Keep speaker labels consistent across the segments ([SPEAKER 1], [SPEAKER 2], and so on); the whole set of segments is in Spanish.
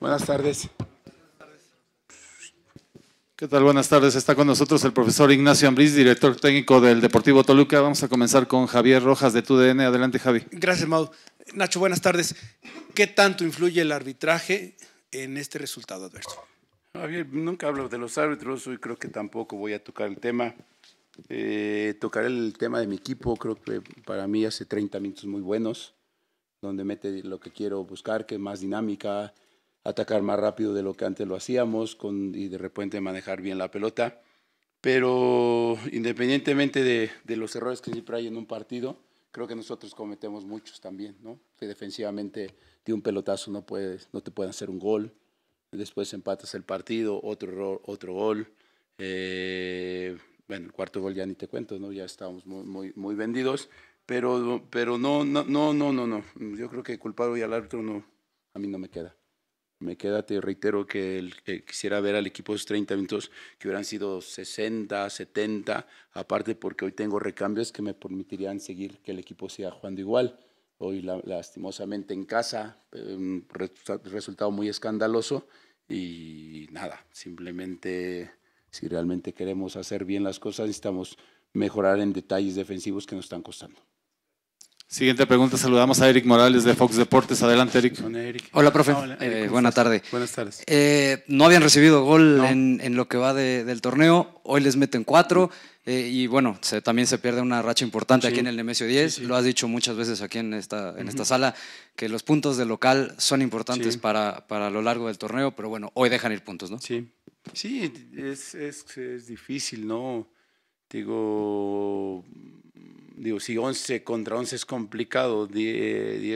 [SPEAKER 1] Buenas tardes. ¿Qué tal? Buenas tardes. Está con nosotros el profesor Ignacio Ambriz, director técnico del Deportivo Toluca. Vamos a comenzar con Javier Rojas de TUDN. Adelante, Javi. Gracias, Mau. Nacho, buenas tardes. ¿Qué tanto influye el arbitraje en este resultado adverso? Javier, nunca hablo de los árbitros, y creo que tampoco voy a tocar el tema. Eh, tocaré el tema de mi equipo, creo que para mí hace 30 minutos muy buenos, donde mete lo que quiero buscar, que es más dinámica, atacar más rápido de lo que antes lo hacíamos y de repente manejar bien la pelota. Pero independientemente de, los errores que siempre hay en un partido, creo que nosotros cometemos muchos también, ¿no? Que defensivamente de un pelotazo no, puedes, no te pueden hacer un gol, después empatas el partido, otro error, otro gol. Eh, bueno, el cuarto gol ya ni te cuento, ¿no? Ya estábamos muy, muy, vendidos, pero, pero no, no, no, no, no, Yo creo que culpar hoy al árbitro no, a mí no me queda me queda, te reitero que quisiera ver al equipo los 30 minutos que hubieran sido 60, 70, aparte porque hoy tengo recambios que me permitirían seguir que el equipo siga jugando igual. Hoy lastimosamente en casa, em, un resultado muy escandaloso y nada, simplemente si realmente queremos hacer bien las cosas necesitamos mejorar en detalles defensivos que nos están costando. Siguiente pregunta, saludamos a Eric Morales de Fox Deportes. Adelante, Eric. Hola, profe. Eh, buena tarde. Buenas tardes. Eh, no habían recibido gol en, lo que va del torneo. Hoy les meten cuatro. Eh, y bueno, también se pierde una racha importante aquí en el Nemesio 10. Lo has dicho muchas veces aquí en esta, en esta sala, que los puntos de local son importantes para, para lo largo del torneo, pero bueno, hoy dejan ir puntos, ¿no? Sí, sí, es, es, es difícil, ¿no? Digo, mm, digo, si 11 contra 11 es complicado, 10,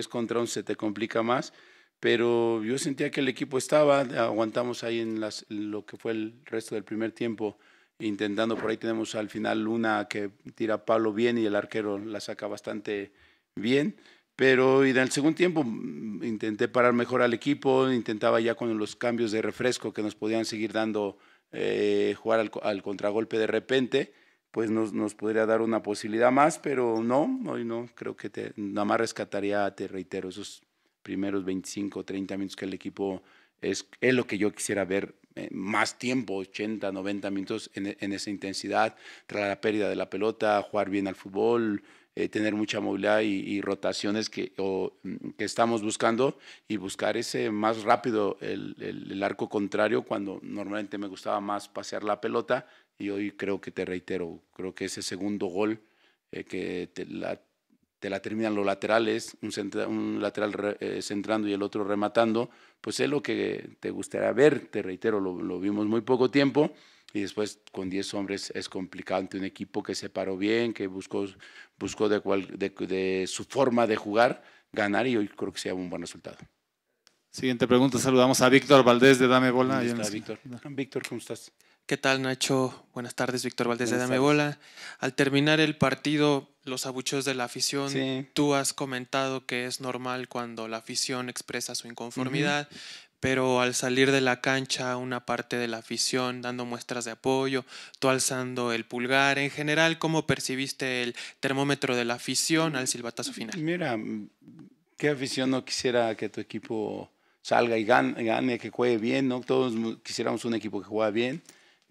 [SPEAKER 1] eh, contra 11 te complica más, pero yo sentía que el equipo estaba, aguantamos ahí en las, lo que fue el resto del primer tiempo, intentando, por ahí tenemos al final una que tira Pablo bien y el arquero la saca bastante bien, pero y en el segundo tiempo mm, intenté parar mejor al equipo, intentaba ya con los cambios de refresco que nos podían seguir dando eh, jugar al, al contragolpe de repente pues nos, podría dar una posibilidad más, pero no, no, creo que te, nada más rescataría, te reitero, esos primeros 25, 30 minutos que el equipo es, es lo que yo quisiera ver eh, más tiempo, 80, 90 minutos en, esa intensidad, tras la pérdida de la pelota, jugar bien al fútbol, eh, tener mucha movilidad y, rotaciones que, mm, que estamos buscando y buscar ese más rápido el, arco contrario cuando normalmente me gustaba más pasear la pelota, y hoy creo que te reitero, creo que ese segundo gol eh, que te la, terminan los laterales, un, un lateral eh, centrando y el otro rematando, pues es lo que te gustaría ver, te reitero, lo, vimos muy poco tiempo y después con 10 hombres es complicado ante un equipo que se paró bien, que buscó, buscó de, de, su forma de jugar ganar y hoy creo que sea un buen resultado. Siguiente pregunta, saludamos a Víctor Valdés de Dame Bola. Víctor? Víctor, ¿cómo estás? ¿Qué tal, Nacho? Buenas tardes, Víctor Valdés de Dame Bola. Al terminar el partido, los abucheos de la afición, tú has comentado que es normal cuando la afición expresa su inconformidad, pero al salir de la cancha, una parte de la afición dando muestras de apoyo, tú alzando el pulgar. En general, ¿cómo percibiste el termómetro de la afición al silbatazo final? Mira, ¿qué afición no quisiera que tu equipo salga y gane, que juegue bien? ¿no? Todos quisiéramos un equipo que juega bien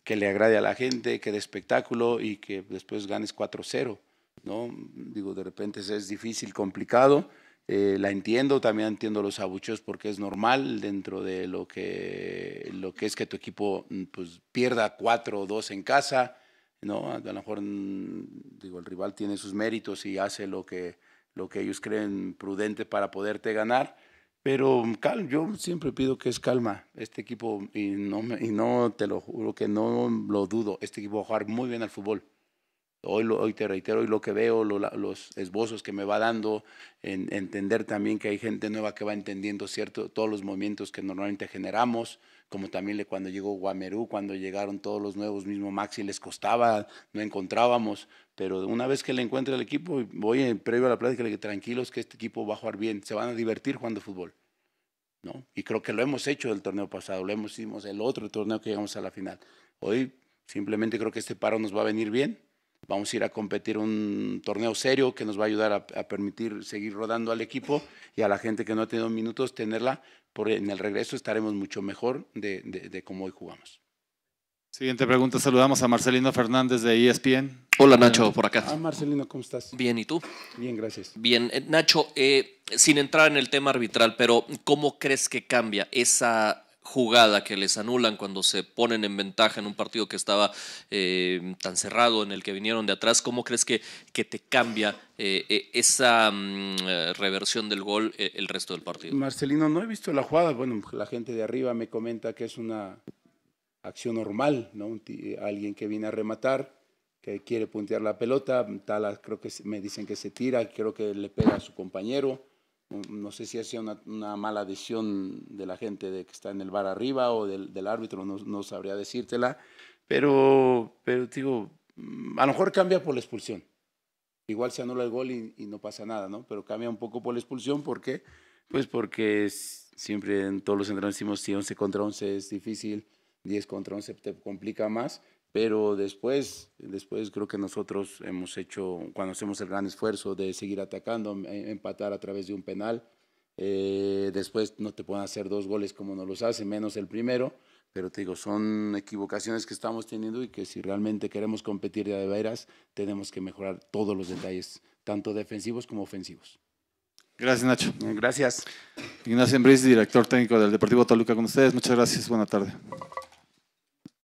[SPEAKER 1] que le agrade a la gente, que dé espectáculo y que después ganes 4-0. ¿no? Digo, de repente es difícil, complicado. Eh, la entiendo, también entiendo los abucheos porque es normal dentro de lo que, lo que es que tu equipo mm, pues, pierda 4 o 2 en casa. ¿no? A lo mejor mm, digo, el rival tiene sus méritos y hace lo que, lo que ellos creen prudente para poderte ganar pero mm, cal, yo siempre pido que es calma. Este equipo, y no, me, y no te lo juro que no lo dudo, este equipo va a jugar muy bien al fútbol. Hoy, te reitero, hoy lo que veo, los esbozos que me va dando, en, entender también que hay gente nueva que va entendiendo cierto, todos los movimientos que normalmente generamos, como también cuando llegó Guamerú, cuando llegaron todos los nuevos, mismo Maxi les costaba, no encontrábamos, pero una vez que le encuentre el equipo, voy en, previo a la plática, le digo, tranquilos que este equipo va a jugar bien, se van a divertir jugando fútbol. ¿No? Y creo que lo hemos hecho el torneo pasado, lo hemos hicimos el otro torneo que llegamos a la final. Hoy simplemente creo que este paro nos va a venir bien, Vamos a ir a competir un torneo serio que nos va a ayudar a, permitir seguir rodando al equipo y a la gente que no ha tenido minutos tenerla, porque en el regreso estaremos mucho mejor de, cómo hoy jugamos. Siguiente pregunta, saludamos a Marcelino Fernández de ESPN. Hola Nacho, por acá. Ah, Marcelino, ¿cómo estás? Bien, ¿y tú? Bien, gracias. Bien, eh, Nacho, eh, sin entrar en el tema arbitral, pero ¿cómo crees que cambia esa jugada que les anulan cuando se ponen en ventaja en un partido que estaba eh, tan cerrado, en el que vinieron de atrás, ¿cómo crees que, que te cambia eh, e-, esa mm, eh, reversión del gol el resto del partido? Marcelino, no he visto la jugada. Bueno, la gente de arriba me comenta que es una acción normal, ¿no? alguien que viene a rematar, que quiere puntear la pelota, creo que me dicen que se tira, creo que le pega a su compañero no sé si hacía una, una, mala decisión de la gente de que está en el bar arriba o del, árbitro, no, sabría decírtela, pero, pero digo, mm, a lo mejor cambia por la expulsión. Igual se anula el gol y, no pasa nada, ¿no? Pero cambia un poco por la expulsión, ¿por qué? Pues porque siempre en todos los entrenamientos decimos si 11 contra 11 es difícil, 10 contra 11 te complica más, pero después, después creo que nosotros hemos hecho, cuando hacemos el gran esfuerzo de seguir atacando, eh, empatar a través de un penal, eh, después no te pueden hacer dos goles como nos los hacen, menos el primero, pero te digo, son equivocaciones que estamos teniendo y que si realmente queremos competir de veras, tenemos que mejorar todos los detalles, tanto defensivos como ofensivos. Gracias, Nacho. Eh, gracias. Ignacio Embris, director técnico del Deportivo Toluca, con ustedes. Muchas gracias. Buena tarde.